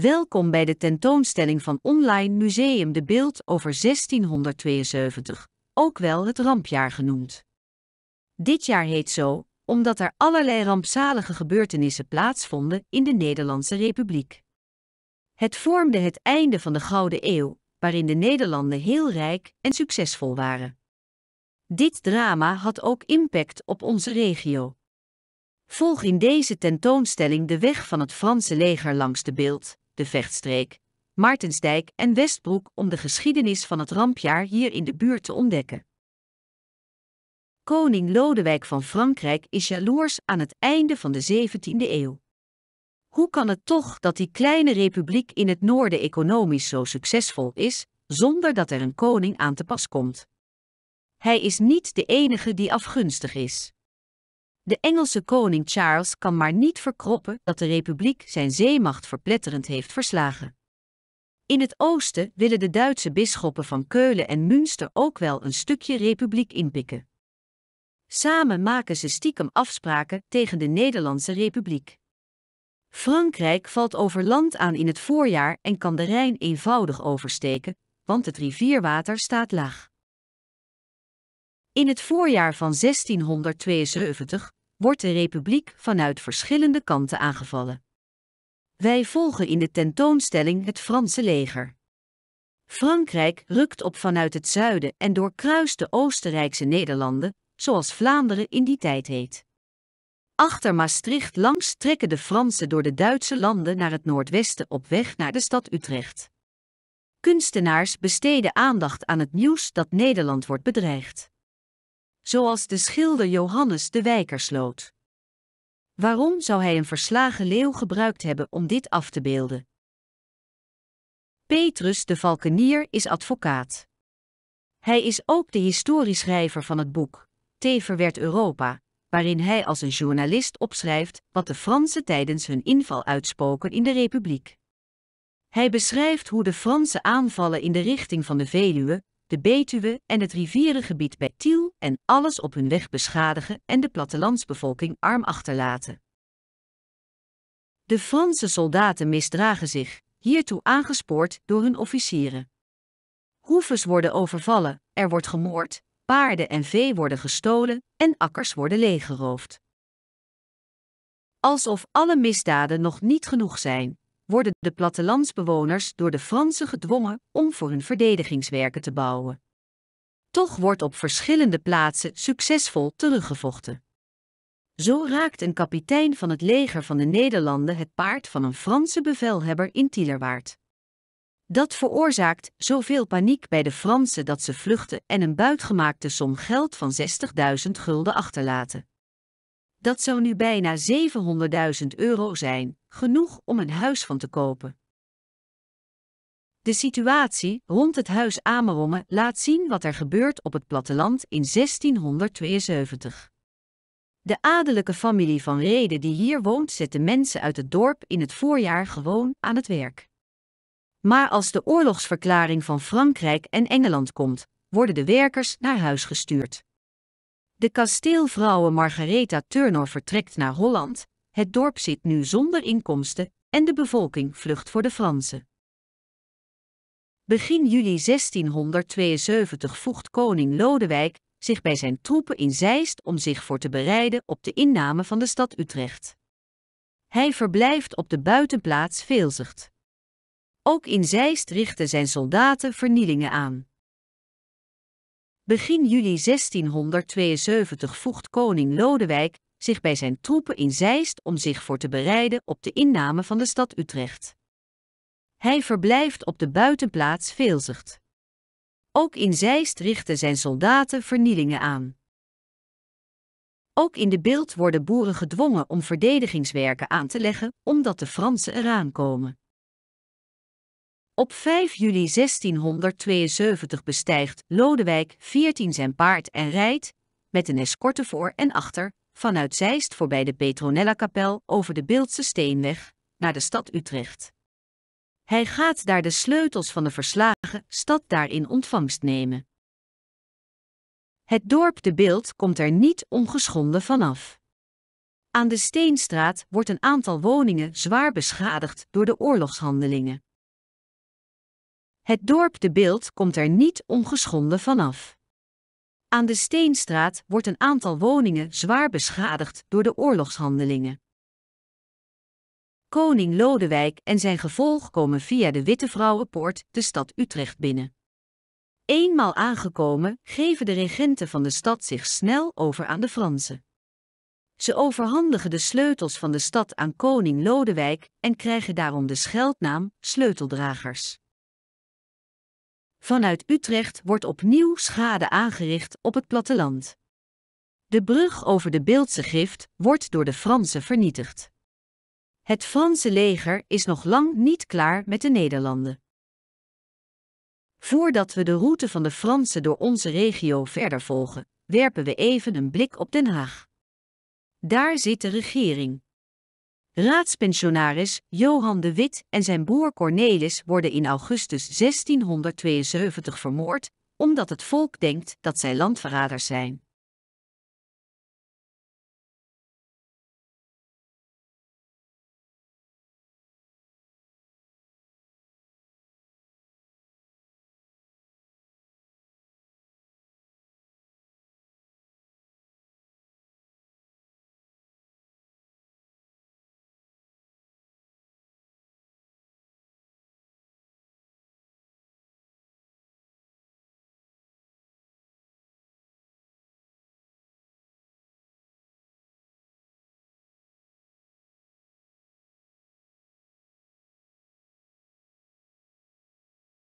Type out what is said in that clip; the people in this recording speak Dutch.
Welkom bij de tentoonstelling van Online Museum De Beeld over 1672, ook wel het rampjaar genoemd. Dit jaar heet zo, omdat er allerlei rampzalige gebeurtenissen plaatsvonden in de Nederlandse Republiek. Het vormde het einde van de Gouden Eeuw, waarin de Nederlanden heel rijk en succesvol waren. Dit drama had ook impact op onze regio. Volg in deze tentoonstelling de weg van het Franse leger langs de beeld, de Vechtstreek, Martensdijk en Westbroek om de geschiedenis van het rampjaar hier in de buurt te ontdekken. Koning Lodewijk van Frankrijk is jaloers aan het einde van de 17e eeuw. Hoe kan het toch dat die kleine republiek in het noorden economisch zo succesvol is, zonder dat er een koning aan te pas komt? Hij is niet de enige die afgunstig is. De Engelse koning Charles kan maar niet verkroppen dat de republiek zijn zeemacht verpletterend heeft verslagen. In het oosten willen de Duitse bisschoppen van Keulen en Münster ook wel een stukje republiek inpikken. Samen maken ze stiekem afspraken tegen de Nederlandse republiek. Frankrijk valt over land aan in het voorjaar en kan de Rijn eenvoudig oversteken, want het rivierwater staat laag. In het voorjaar van 1672 wordt de Republiek vanuit verschillende kanten aangevallen. Wij volgen in de tentoonstelling het Franse leger. Frankrijk rukt op vanuit het zuiden en doorkruist de Oostenrijkse Nederlanden, zoals Vlaanderen in die tijd heet. Achter Maastricht langs trekken de Fransen door de Duitse landen naar het noordwesten op weg naar de stad Utrecht. Kunstenaars besteden aandacht aan het nieuws dat Nederland wordt bedreigd zoals de schilder Johannes de Wijker sloot. Waarom zou hij een verslagen leeuw gebruikt hebben om dit af te beelden? Petrus de Valkenier is advocaat. Hij is ook de historieschrijver van het boek Tever werd Europa, waarin hij als een journalist opschrijft wat de Fransen tijdens hun inval uitspoken in de Republiek. Hij beschrijft hoe de Franse aanvallen in de richting van de Veluwe de Betuwe en het rivierengebied bij Tiel en alles op hun weg beschadigen en de plattelandsbevolking arm achterlaten. De Franse soldaten misdragen zich, hiertoe aangespoord door hun officieren. Hoeves worden overvallen, er wordt gemoord, paarden en vee worden gestolen en akkers worden leeggeroofd. Alsof alle misdaden nog niet genoeg zijn, worden de plattelandsbewoners door de Fransen gedwongen om voor hun verdedigingswerken te bouwen. Toch wordt op verschillende plaatsen succesvol teruggevochten. Zo raakt een kapitein van het leger van de Nederlanden het paard van een Franse bevelhebber in Tielerwaard. Dat veroorzaakt zoveel paniek bij de Fransen dat ze vluchten en een buitgemaakte som geld van 60.000 gulden achterlaten. Dat zou nu bijna 700.000 euro zijn, genoeg om een huis van te kopen. De situatie rond het huis Amerongen laat zien wat er gebeurt op het platteland in 1672. De adellijke familie van Rede die hier woont zet de mensen uit het dorp in het voorjaar gewoon aan het werk. Maar als de oorlogsverklaring van Frankrijk en Engeland komt, worden de werkers naar huis gestuurd. De kasteelvrouwe Margaretha Turner vertrekt naar Holland, het dorp zit nu zonder inkomsten en de bevolking vlucht voor de Fransen. Begin juli 1672 voegt koning Lodewijk zich bij zijn troepen in Zeist om zich voor te bereiden op de inname van de stad Utrecht. Hij verblijft op de buitenplaats Veelzicht. Ook in Zeist richten zijn soldaten vernielingen aan. Begin juli 1672 voegt koning Lodewijk zich bij zijn troepen in Zeist om zich voor te bereiden op de inname van de stad Utrecht. Hij verblijft op de buitenplaats Veelzicht. Ook in Zeist richten zijn soldaten vernielingen aan. Ook in de beeld worden boeren gedwongen om verdedigingswerken aan te leggen, omdat de Fransen eraan komen. Op 5 juli 1672 bestijgt Lodewijk XIV zijn paard en rijdt, met een escorte voor en achter, vanuit Zeist voorbij de Petronella-kapel over de Beeldse Steenweg, naar de stad Utrecht. Hij gaat daar de sleutels van de verslagen stad daarin in ontvangst nemen. Het dorp De Beeld komt er niet ongeschonden vanaf. Aan de Steenstraat wordt een aantal woningen zwaar beschadigd door de oorlogshandelingen. Het dorp De Beeld komt er niet ongeschonden vanaf. Aan de Steenstraat wordt een aantal woningen zwaar beschadigd door de oorlogshandelingen. Koning Lodewijk en zijn gevolg komen via de Witte Vrouwenpoort de stad Utrecht binnen. Eenmaal aangekomen geven de regenten van de stad zich snel over aan de Fransen. Ze overhandigen de sleutels van de stad aan koning Lodewijk en krijgen daarom de scheldnaam sleuteldragers. Vanuit Utrecht wordt opnieuw schade aangericht op het platteland. De brug over de Beeldse Gift wordt door de Fransen vernietigd. Het Franse leger is nog lang niet klaar met de Nederlanden. Voordat we de route van de Fransen door onze regio verder volgen, werpen we even een blik op Den Haag. Daar zit de regering. Raadspensionaris Johan de Wit en zijn broer Cornelis worden in augustus 1672 vermoord, omdat het volk denkt dat zij landverraders zijn.